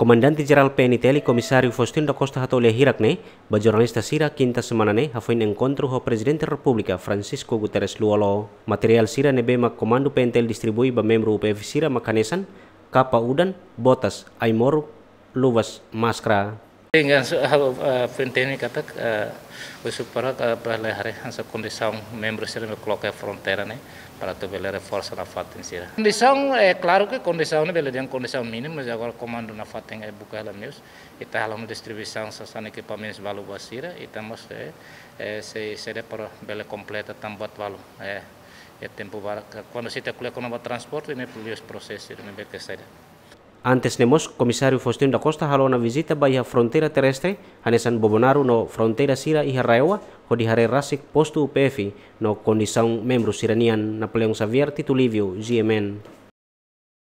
Komandan Tijeral PNI Teli Komisario Faustino da Costa hirak ne, ba jornalista Sira kinta semana ne, hafoin enkontru ho Presidente Republika Francisco Guterres Luolo. Material Sira ne ma Comando PNTL distribui ba membru UPF Sira Makanesan, Kapa Udan, Botas, aimoru, luwas, Maskra. a penteni kata usu para para hari hansa condição membros me coloca fronteira né para tu bela reforça é na fata em né? Condição é claro que condição né bela de condição mínima, mas agora comando na fata é buca ela meus e tá lá uma distribuição sasan equipamentos valo basira e temos é, é se se é para bela completa tambat valo é é tempo para quando se te coloca no transporte né pelos processos né bela que saída. Antes nemos, comisario Faustino da Costa halou na visita ba a fronteira terrestre hanesan bobonaru no fronteira sira iha raiwa ho di hare rasik posto UPF no kondisaun membro siranian Napoleão Xavier Tito GMN.